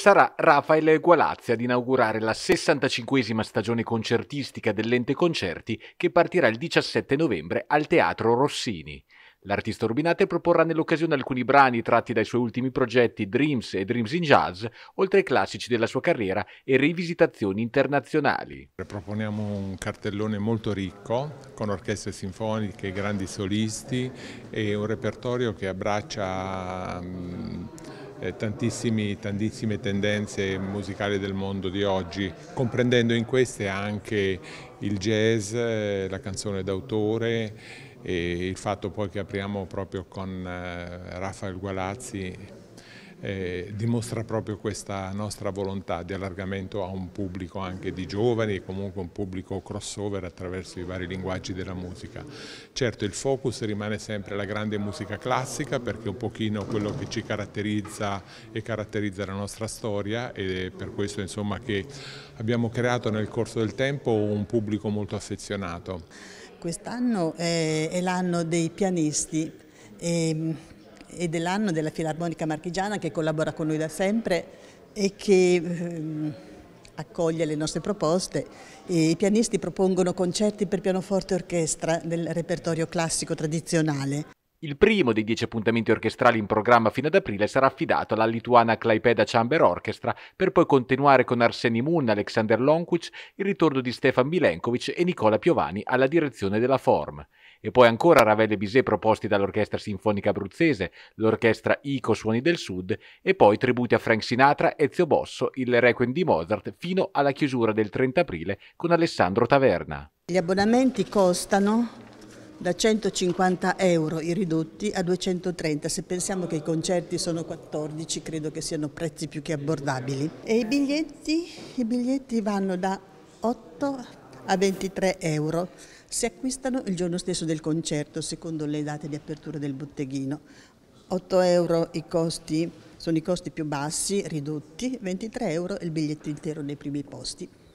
sarà Raffaele Gualazzi ad inaugurare la 65esima stagione concertistica dell'ente concerti che partirà il 17 novembre al Teatro Rossini. L'artista Rubinate proporrà nell'occasione alcuni brani tratti dai suoi ultimi progetti Dreams e Dreams in Jazz, oltre ai classici della sua carriera e rivisitazioni internazionali. Proponiamo un cartellone molto ricco, con orchestre sinfoniche, grandi solisti e un repertorio che abbraccia eh, tantissime tendenze musicali del mondo di oggi, comprendendo in queste anche il jazz, eh, la canzone d'autore e il fatto poi che apriamo proprio con eh, Raffaele Gualazzi eh, dimostra proprio questa nostra volontà di allargamento a un pubblico anche di giovani e comunque un pubblico crossover attraverso i vari linguaggi della musica. Certo il focus rimane sempre la grande musica classica perché è un pochino quello che ci caratterizza e caratterizza la nostra storia ed è per questo insomma, che abbiamo creato nel corso del tempo un pubblico molto affezionato. Quest'anno è l'anno dei pianisti. E ehm, e dell'anno della Filarmonica Marchigiana che collabora con noi da sempre e che ehm, accoglie le nostre proposte. E I pianisti propongono concerti per pianoforte e orchestra del repertorio classico tradizionale. Il primo dei dieci appuntamenti orchestrali in programma fino ad aprile sarà affidato alla lituana Klaipeda Chamber Orchestra, per poi continuare con Arseni Moon, Alexander Lonkic, il ritorno di Stefan Milenkovic e Nicola Piovani alla direzione della Form. E poi ancora Ravelle Bizet proposti dall'Orchestra Sinfonica Abruzzese, l'Orchestra Ico Suoni del Sud e poi tributi a Frank Sinatra, Ezio Bosso, il Requiem di Mozart fino alla chiusura del 30 aprile con Alessandro Taverna. Gli abbonamenti costano da 150 euro i ridotti a 230, se pensiamo che i concerti sono 14 credo che siano prezzi più che abbordabili. E i biglietti? I biglietti vanno da 8 a 23 euro, si acquistano il giorno stesso del concerto secondo le date di apertura del botteghino. 8 euro i costi, sono i costi più bassi, ridotti, 23 euro il biglietto intero nei primi posti.